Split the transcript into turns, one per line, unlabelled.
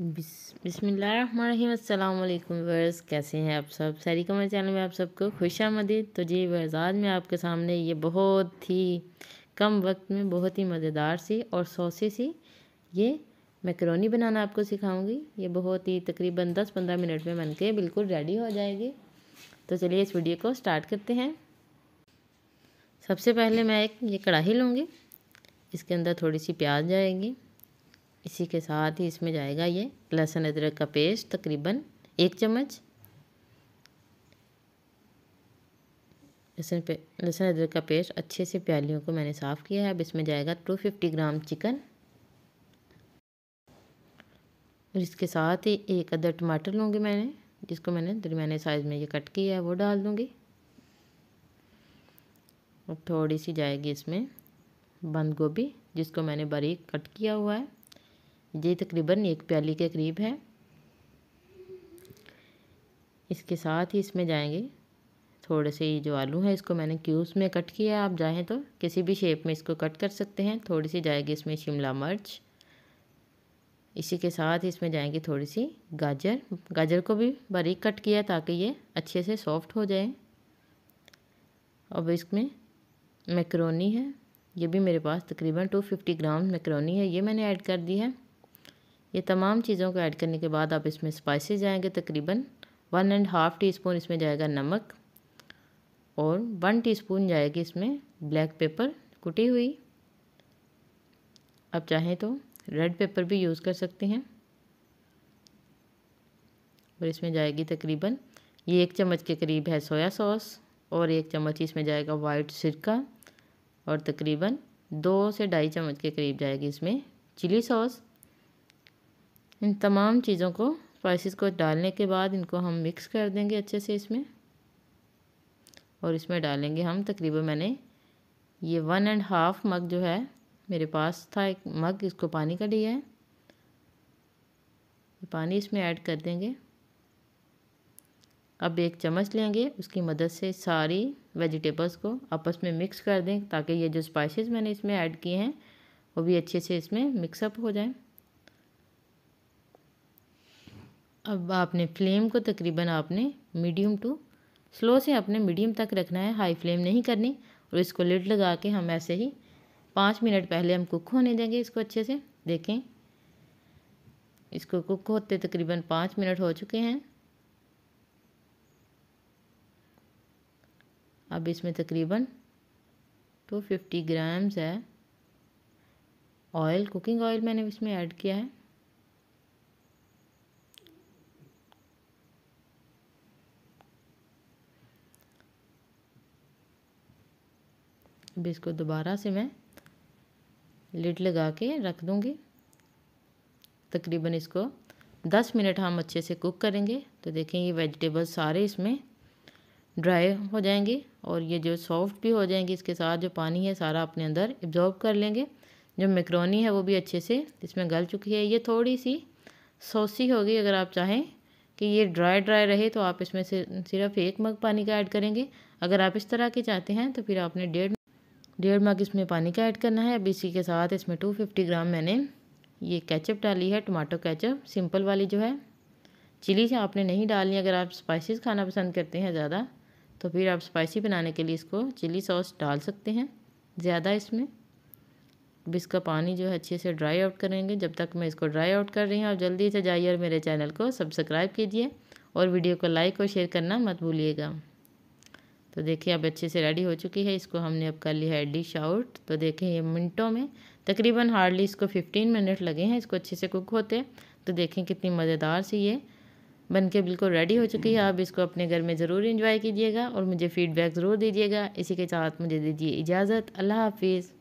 बिसमीम वर्स कैसे हैं आप सब सारी कमर चैनल में आप सबको खुश आमदी तो जी वर्स आज मैं आपके सामने ये बहुत ही कम वक्त में बहुत ही मज़ेदार सी और सौसी सी ये मैकरोनी बनाना आपको सिखाऊंगी ये बहुत ही तकरीबन दस पंद्रह मिनट में बन के बिल्कुल रेडी हो जाएगी तो चलिए इस वीडियो को स्टार्ट करते हैं सबसे पहले मैं एक ये कढ़ाही लूँगी इसके अंदर थोड़ी सी प्याज जाएगी इसी के साथ ही इसमें जाएगा ये लहसुन अदरक का पेस्ट तकरीबन एक चम्मच लहसुन पे लहसुन अदरक का पेस्ट अच्छे से प्यालियों को मैंने साफ़ किया है अब इसमें जाएगा टू फिफ्टी ग्राम चिकन और इसके साथ ही एक अदर टमाटर लूँगी मैंने जिसको मैंने दरमियाने साइज़ में ये कट किया है वो डाल दूँगी और थोड़ी सी जाएगी इसमें बंद गोभी जिसको मैंने बारीक कट किया हुआ है ये तकरीबन एक प्याली के करीब है इसके साथ ही इसमें जाएंगे थोड़े से जो आलू है इसको मैंने क्यूब्स में कट किया है आप जाएँ तो किसी भी शेप में इसको कट कर सकते हैं थोड़ी सी जाएगी इसमें शिमला मिर्च इसी के साथ इसमें जाएंगी थोड़ी सी गाजर गाजर को भी बारीक कट किया ताकि ये अच्छे से सॉफ्ट हो जाए अब इसमें मैक्रोनी है ये भी मेरे पास तकरीबन टू फिफ्टी ग्राम मैक्रोनी है ये मैंने ऐड कर दी है ये तमाम चीज़ों को ऐड करने के बाद आप इसमें स्पाइसेस जाएंगे तकरीबन one and half teaspoon इसमें जाएगा नमक और वन टीस्पून जाएगी इसमें ब्लैक पेपर कुटी हुई आप चाहें तो रेड पेपर भी यूज़ कर सकते हैं और इसमें जाएगी तकरीबन ये एक चम्मच के करीब है सोया सॉस और एक चम्मच इसमें जाएगा वाइट सिरका और तकरीबन दो से ढाई चम्मच के करीब जाएगी इसमें चिली सॉस इन तमाम चीज़ों को स्पाइसेस को डालने के बाद इनको हम मिक्स कर देंगे अच्छे से इसमें और इसमें डालेंगे हम तकरीबन मैंने ये वन एंड हाफ मग जो है मेरे पास था एक मग इसको पानी का लिया है पानी इसमें ऐड कर देंगे अब एक चम्मच लेंगे उसकी मदद से सारी वेजिटेबल्स को आपस में मिक्स कर दें ताकि ये जो स्पाइसेस मैंने इसमें ऐड किए हैं वो भी अच्छे से इसमें मिक्सअप हो जाएं अब आपने फ्लेम को तकरीबन आपने मीडियम टू स्लो से आपने मीडियम तक रखना है हाई फ्लेम नहीं करनी और इसको लिड लगा के हम ऐसे ही पाँच मिनट पहले हम कुक होने देंगे इसको अच्छे से देखें इसको कुक होते तकरीबन पाँच मिनट हो चुके हैं अब इसमें तकरीबन 250 ग्राम्स है ऑयल कुकिंग ऑयल मैंने इसमें ऐड किया है अब इसको दोबारा से मैं लिड लगा के रख दूँगी तकरीबन इसको दस मिनट हम अच्छे से कुक करेंगे तो देखें ये वेजिटेबल्स सारे इसमें ड्राई हो जाएंगे और ये जो सॉफ्ट भी हो जाएंगे इसके साथ जो पानी है सारा अपने अंदर एब्जॉर्ब कर लेंगे जो मैक्रोनी है वो भी अच्छे से इसमें गल चुकी है ये थोड़ी सी सॉसी होगी अगर आप चाहें कि ये ड्राई ड्राई रहे तो आप इसमें से सिर्फ एक मग पानी का ऐड करेंगे अगर आप इस तरह के चाहते हैं तो फिर आपने डेढ़ डेढ़ मग इसमें पानी का ऐड करना है अब इसी के साथ इसमें टू फिफ्टी ग्राम मैंने ये कैचअप डाली है टमाटो कैचअप सिंपल वाली जो है चिली आपने नहीं डालनी अगर आप स्पाइसेस खाना पसंद करते हैं ज़्यादा तो फिर आप स्पाइसी बनाने के लिए इसको चिली सॉस डाल सकते हैं ज़्यादा इसमें अब इसका पानी जो है अच्छे से ड्राई आउट करेंगे जब तक मैं इसको ड्राई आउट कर रही हूँ आप जल्दी से जाइए और मेरे चैनल को सब्सक्राइब कीजिए और वीडियो को लाइक और शेयर करना मत भूलिएगा तो देखिए अब अच्छे से रेडी हो चुकी है इसको हमने अब कर लिया है डिश आउट तो देखिए ये मिनटों में तकरीबन हार्डली इसको 15 मिनट लगे हैं इसको अच्छे से कुक होते तो देखें कितनी मज़ेदार सी ये बन के बिल्कुल रेडी हो चुकी है आप इसको अपने घर में ज़रूर इंजॉय कीजिएगा और मुझे फ़ीडबैक ज़रूर दीजिएगा इसी के साथ मुझे दीजिए इजाज़त अल्लाह हाफिज़